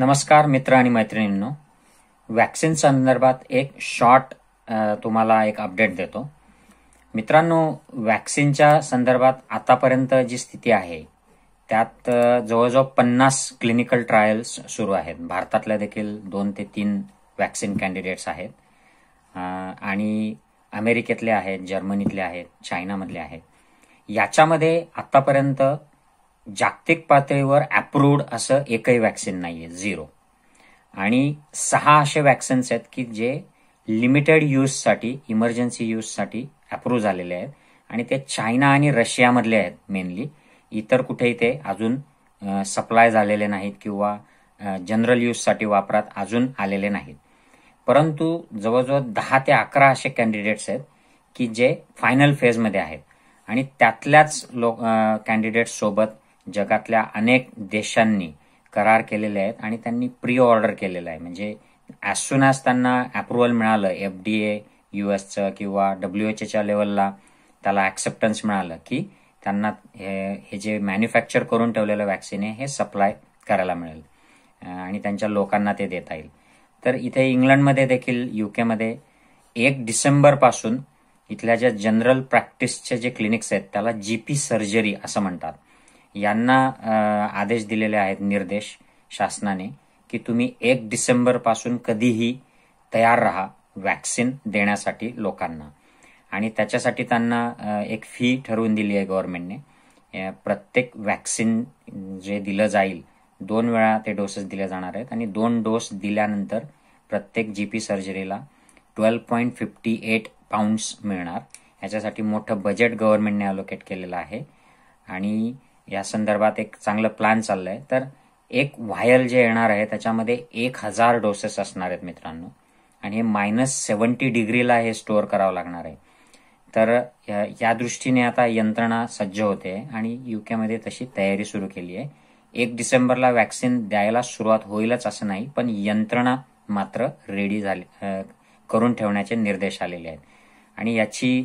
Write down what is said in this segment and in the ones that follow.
नमस्कार मित्र आणि मैत्रिणींनो वॅक्सिन संदर्भात एक शॉर्ट तुम्हाला एक अपडेट देतो मित्रांनो वॅक्सिनच्या संदर्भात आतापर्यंत जी स्थिती आहे त्यात जवळजवळ पन्नास क्लिनिकल ट्रायल्स सुरू आहेत भारतातल्या देखील दोन ते तीन वॅक्सिन कॅन्डिडेट्स आहेत आणि अमेरिकेतले आहेत जर्मनीतले आहेत चायनामधले आहेत याच्यामध्ये आत्तापर्यंत जागतिक पातळीवर अप्रूव्ड असं एकही वॅक्सिन नाहीये झिरो आणि सहा असे वॅक्सिन्स आहेत की जे लिमिटेड यूजसाठी इमर्जन्सी यूजसाठी अप्रूव्ह झालेले आहेत आणि ते चायना आणि रशियामधले आहेत मेनली इतर कुठेही ते अजून सप्लाय झालेले नाहीत किंवा जनरल यूजसाठी वापरात अजून आलेले नाहीत परंतु जवळजवळ दहा ते अकरा असे कॅन्डिडेट्स आहेत की जे फायनल फेजमध्ये आहेत आणि त्यातल्याच लोक सोबत जगातल्या अनेक देशांनी करार केलेले आहेत आणि त्यांनी प्री ऑर्डर केलेलं आहे म्हणजे ॲज सुन ॲज त्यांना अप्रुव्हल मिळालं एफ डी ए यू किंवा डब्ल्यू एच एच्या लेवलला त्याला ॲक्सेप्टन्स मिळालं की त्यांना हे हे जे मॅन्युफॅक्चर करून ठेवलेलं वॅक्सिन आहे हे सप्लाय करायला मिळेल आणि त्यांच्या लोकांना ते देता येईल तर इथे इंग्लंडमध्ये देखील युकेमध्ये एक डिसेंबरपासून इथल्या ज्या जनरल प्रॅक्टिसचे जे क्लिनिक्स आहेत त्याला जी पी सर्जरी असं म्हणतात यांना आदेश दिलेले आहेत निर्देश शासनाने की तुम्ही एक डिसेंबरपासून कधीही तयार राहा वॅक्सिन देण्यासाठी लोकांना आणि त्याच्यासाठी त्यांना एक फी ठरवून दिली आहे गव्हर्नमेंटने प्रत्येक वॅक्सिन जे दिलं जाईल दोन वेळा ते डोसेस दिले जाणार आहेत आणि दोन डोस दिल्यानंतर प्रत्येक जी पी सर्जरीला twelve point fifty eight pound मिळणार याच्यासाठी मोठं बजेट गव्हर्नमेंटने अलोकेट केलेलं आहे आणि या संदर्भात एक चांगलं प्लॅन चाललंय तर एक व्हायल जे येणार आहे त्याच्यामध्ये एक हजार डोसेस असणार आहेत मित्रांनो आणि हे मायनस सेवन्टी डिग्रीला हे स्टोअर करावं लागणार आहे तर या, या दृष्टीने आता यंत्रणा सज्ज होते आणि युकेमध्ये तशी तयारी सुरू केली आहे एक डिसेंबरला वॅक्सिन द्यायला सुरुवात होईलच असं नाही पण यंत्रणा मात्र रेडी झाली करून ठेवण्याचे निर्देश आलेले आहेत आणि याची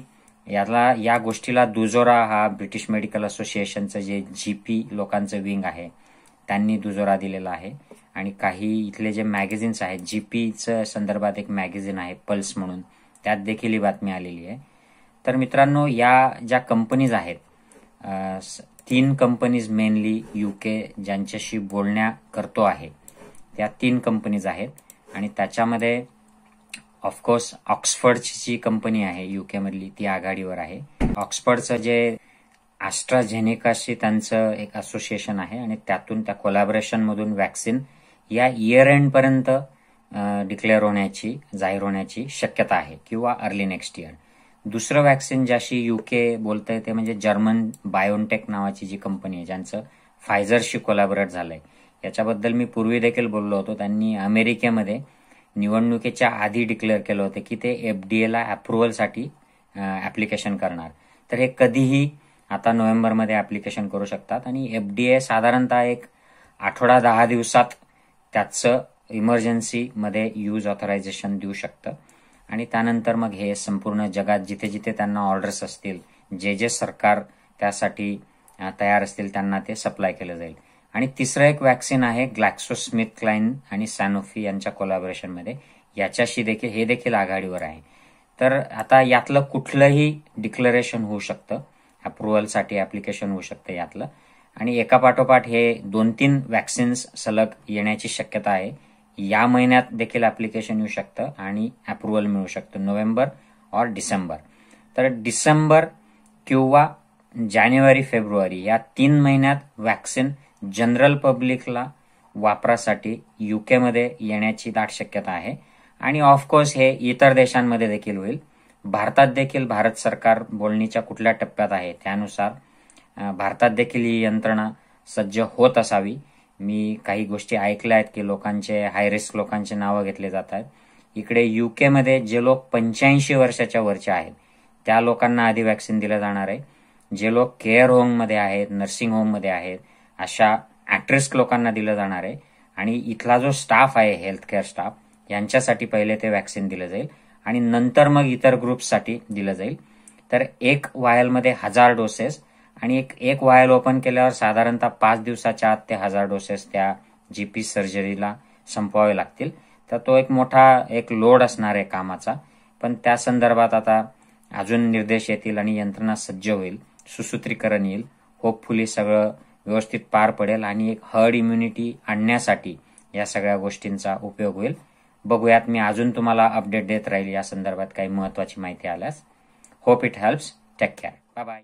याला या गोष्टीला दुजोरा हा ब्रिटिश मेडिकल असोसिएशनचं जे जी पी लोकांचं विंग आहे त्यांनी दुजोरा दिलेला आहे आणि काही इथले जे मॅगझिन्स आहेत जी पीचं संदर्भात एक मॅगझिन आहे पल्स म्हणून त्यात देखील ही बातमी आलेली आहे तर मित्रांनो या ज्या कंपनीज आहेत तीन कंपनीज मेनली यू के ज्यांच्याशी बोलण्या करतो आहे त्या तीन कंपनीज आहेत आणि त्याच्यामध्ये ऑफकोर्स ऑक्सफर्डची जी कंपनी आहे युकेमधली ती आघाडीवर आहे ऑक्सफर्डचं जे ॲस्ट्राझेनेकाशी त्यांचं एक असोसिएशन आहे आणि त्यातून त्या कोलॅबरेशनमधून वॅक्सिन या इयर पर्यंत डिक्लेअर होण्याची जाहीर होण्याची शक्यता आहे किंवा अर्ली नेक्स्ट इयर दुसरं वॅक्सिन ज्याशी युके बोलतंय ते म्हणजे जर्मन बायोटेक नावाची जी कंपनी आहे ज्यांचं फायझरशी कोलॅबरेट झालंय याच्याबद्दल मी पूर्वी देखील बोललो होतो त्यांनी अमेरिकेमध्ये निवडणुकीच्या आधी डिक्लेअर केलं होतं की ते एफडीएला अप्रुव्हलसाठी ऍप्लिकेशन करणार तर हे कधीही आता नोव्हेंबरमध्ये ॲप्लिकेशन करू शकतात आणि एफडीए साधारणतः एक आठवडा दहा दिवसात त्याचं इमर्जन्सीमध्ये यूज ऑथरायझेशन देऊ शकतं आणि त्यानंतर मग हे संपूर्ण जगात जिथे जिथे त्यांना ऑर्डर्स असतील जे जे सरकार त्यासाठी तयार असतील त्यांना ते सप्लाय केलं जाईल आणि तिसरं एक वॅक्सिन आहे ग्लॅक्सो स्मिथ क्लाइन आणि सॅनोफी यांच्या मध्ये याच्याशी देखील हे देखील आघाडीवर आहे तर आता यातलं कुठलंही डिक्लरेशन होऊ शकतं अप्रुव्हलसाठी ॲप्लिकेशन होऊ शकतं यातलं आणि एकापाठोपाठ हे दोन तीन वॅक्सिन्स सलग येण्याची शक्यता आहे या महिन्यात देखील ॲप्लिकेशन येऊ शकतं आणि अप्रुव्हल मिळू शकतं नोव्हेंबर और डिसेंबर तर डिसेंबर किंवा जानेवारी फेब्रुवारी या तीन महिन्यात वॅक्सिन जनरल पब्लिकला वापरासाठी युकेमध्ये येण्याची दाट शक्यता आहे आणि ऑफकोर्स हे इतर देशांमध्ये देखील होईल भारतात देखील भारत सरकार बोलणीच्या कुठल्या टप्प्यात आहे त्यानुसार भारतात देखील ही यंत्रणा सज्ज होत असावी मी काही गोष्टी ऐकल्या आहेत की लोकांचे हाय रिस्क लोकांचे नावं घेतले जात आहेत इकडे युकेमध्ये जे लोक पंच्याऐंशी वर्षाच्या वरचे आहेत त्या लोकांना आधी व्हॅक्सिन दिलं जाणार आहे जे लोक केअर होममध्ये आहेत नर्सिंग होममध्ये आहेत अशा ॲट्रेस्क लोकांना दिलं जाणार आहे आणि इथला जो स्टाफ आहे हेल्थकेअर स्टाफ यांच्यासाठी पहिले ते व्हॅक्सिन दिलं जाईल आणि नंतर मग इतर ग्रुप्ससाठी दिलं जाईल तर एक वायलमध्ये हजार डोसेस आणि एक एक व्हायल ओपन केल्यावर साधारणतः पाच दिवसाच्या आत ते हजार डोसेस त्या जी पी सर्जरीला संपवावे लागतील तर तो एक मोठा एक लोड असणार आहे कामाचा पण त्या संदर्भात आता अजून निर्देश येतील आणि यंत्रणा सज्ज होईल सुसूत्रीकरण येईल होपफुली सगळं व्यवस्थित पार पडेल आणि एक हर्ड इम्युनिटी आणण्यासाठी या सगळ्या गोष्टींचा उपयोग होईल बघूयात मी अजून तुम्हाला अपडेट देत राहील या संदर्भात काही महत्वाची माहिती आल्यास hope it helps take care bye bye